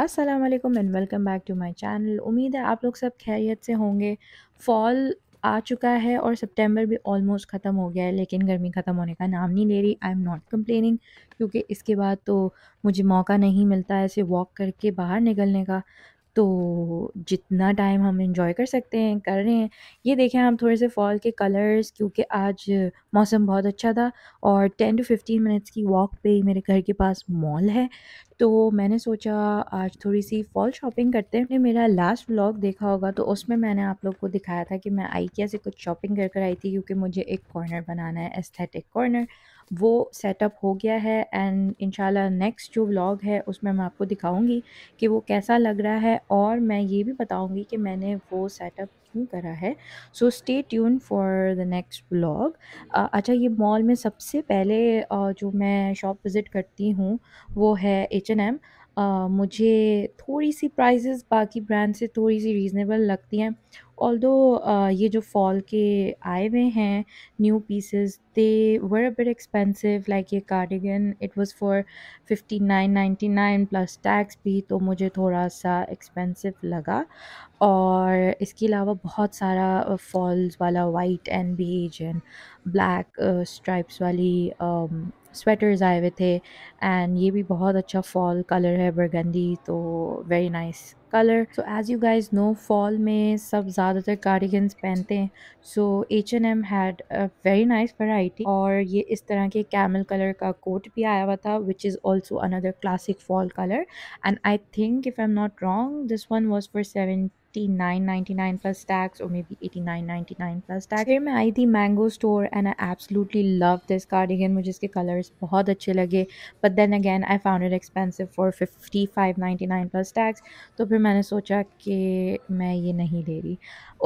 अस्सलाम वालेकुम and welcome back to my channel उम्मीद है आप लोग सब खैरियत से होंगे फॉल आ चुका है और सितंबर भी ऑलमोस्ट ख़त्म हो गया है लेकिन गर्मी ख़त्म होने का नाम नहीं ले रही आई एम नॉट कंप्लेनिंग क्योंकि इसके बाद तो मुझे मौका नहीं मिलता है ऐसे वॉक करके बाहर निकलने का तो जितना टाइम हम इंजॉय कर सकते हैं कर रहे हैं ये देखें हम थोड़े से फॉल के कलर्स क्योंकि आज मौसम बहुत अच्छा था और टेन टू फिफ्टीन मिनट्स की वॉक पे मेरे घर के पास मॉल है तो मैंने सोचा आज थोड़ी सी फॉल शॉपिंग करते हैं मेरा लास्ट व्लॉग देखा होगा तो उसमें मैंने आप लोग को दिखाया था कि मैं आइकिया से कुछ शॉपिंग कर कर आई थी क्योंकि मुझे एक कॉर्नर बनाना है एस्थेटिक कॉर्नर वो सेटअप हो गया है एंड इनशाला नेक्स्ट जो व्लॉग है उसमें मैं आपको दिखाऊंगी कि वो कैसा लग रहा है और मैं ये भी बताऊंगी कि मैंने वो सेटअप क्यों करा है so stay tune for the next blog अच्छा ये मॉल में सबसे पहले uh, जो मैं शॉप विज़िट करती हूँ वो है एच एन एम मुझे थोड़ी सी प्राइजेस बाकी ब्रांड से थोड़ी सी रीज़नेबल लगती हैं ऑल दो uh, ये जो फॉल के आए हुए हैं new pieces they were a bit expensive like ये cardigan it was for fifty nine ninety nine plus tax भी तो मुझे थोड़ा सा एक्सपेंसिव लगा और इसके अलावा बहुत सारा फॉल्स uh, वाला white and beige and black stripes वाली um, स्वेटर्स आए हुए थे एंड ये भी बहुत अच्छा फॉल कलर है बरगंदी तो very nice colour so as you guys know fall में सब ज़्यादातर कार्डिगन्स पहनते हैं so H N M had very nice variety और ये इस तरह के कैमल कलर का कोट भी आया हुआ था which is also another classic fall colour and I think if I am not wrong this one was for seven nine nine ninety plus tax और maybe eighty nine ninety nine plus tax फिर मैं आई थी Mango store and I absolutely love this cardigan मुझे इसके colours बहुत अच्छे लगे but then again I found it expensive for fifty five ninety nine plus tax तो फिर मैंने सोचा कि मैं ये नहीं ले रही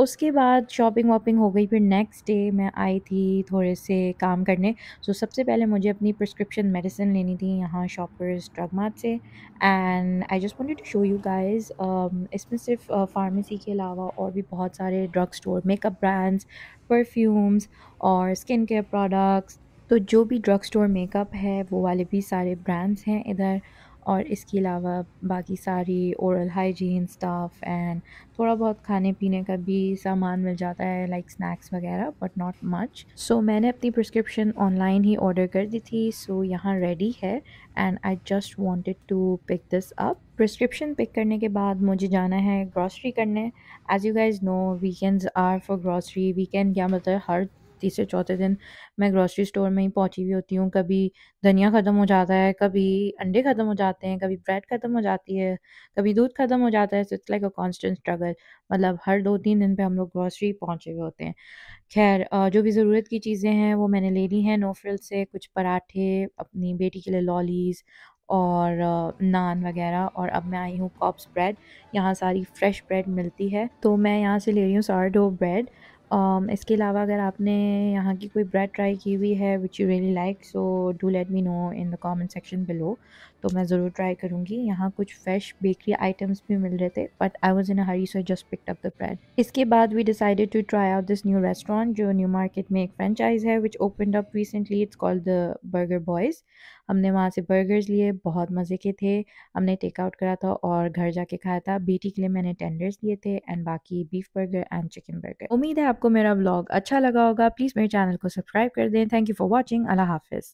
उसके बाद शॉपिंग वॉपिंग हो गई फिर नेक्स्ट डे मैं आई थी थोड़े से काम करने सो so, सबसे पहले मुझे अपनी प्रिस्क्रिप्शन मेडिसिन लेनी थी यहाँ शॉपर्स ड्रग मार्ट से and I just wanted to show you guys इसमें सिर्फ फार्म uh, फार्मेसी के अलावा और भी बहुत सारे drug store makeup brands perfumes और स्किन केयर प्रोडक्ट्स तो जो भी ड्रग स्टोर मेकअप है वो वाले भी सारे ब्रांड्स हैं इधर और इसके अलावा बाकी सारी औरल हाइजीन स्टाफ एंड थोड़ा बहुत खाने पीने का भी सामान मिल जाता है लाइक स्नैक्स वगैरह बट नॉट मच सो मैंने अपनी प्रिस्क्रिप्शन ऑनलाइन ही ऑर्डर कर दी थी सो so यहाँ रेडी है and I just wanted to pick this up prescription pick करने के बाद मुझे जाना है ग्रॉसरी करने as you guys know weekends are for grocery weekend क्या मतलब हर तीसरे चौथे दिन मैं ग्रॉसरी स्टोर में ही पहुंची हुई होती हूँ कभी धनिया ख़त्म हो जाता है कभी अंडे ख़त्म हो जाते हैं कभी ब्रेड ख़त्म हो जाती है कभी दूध ख़त्म हो जाता है so it's like a constant struggle मतलब हर दो तीन दिन पे हम लोग ग्रॉसरी पहुँचे हुए होते हैं खैर जो भी ज़रूरत की चीज़ें हैं वो मैंने ले ली हैं नो फ्रिल से कुछ पराठे अपनी बेटी के लिए लॉलीज़ और नान वगैरह और अब मैं आई हूँ कॉप्स ब्रेड यहाँ सारी फ्रेश ब्रेड मिलती है तो मैं यहाँ से ले रही हूँ सार्डो ब्रेड Um, इसके अलावा अगर आपने यहाँ की कोई ब्रेड ट्राई की हुई है which you really like so do let me know in the comment section below तो मैं ज़रूर ट्राई करूँगी यहाँ कुछ फ्रेश बेकरी आइटम्स भी मिल रहे थे but I was in hurry so just pick up the bread इसके बाद we decided to try out this new restaurant जो न्यू मार्केट में एक फ्रेंचाइज है which open up recently it's called the Burger Boys हमने वहाँ से burgers लिए बहुत मज़े के थे हमने टेक आउट करा था और घर जाके खाया था बेटी के लिए मैंने टेंडर्स लिए थे एंड बाकी beef burger and chicken burger उम्मीद है आपको मेरा ब्लॉग अच्छा लगा होगा प्लीज़ मेरे चैनल को सब्सक्राइब कर दें थैंक यू फॉर वॉचिंग अल्लाह हाफिज़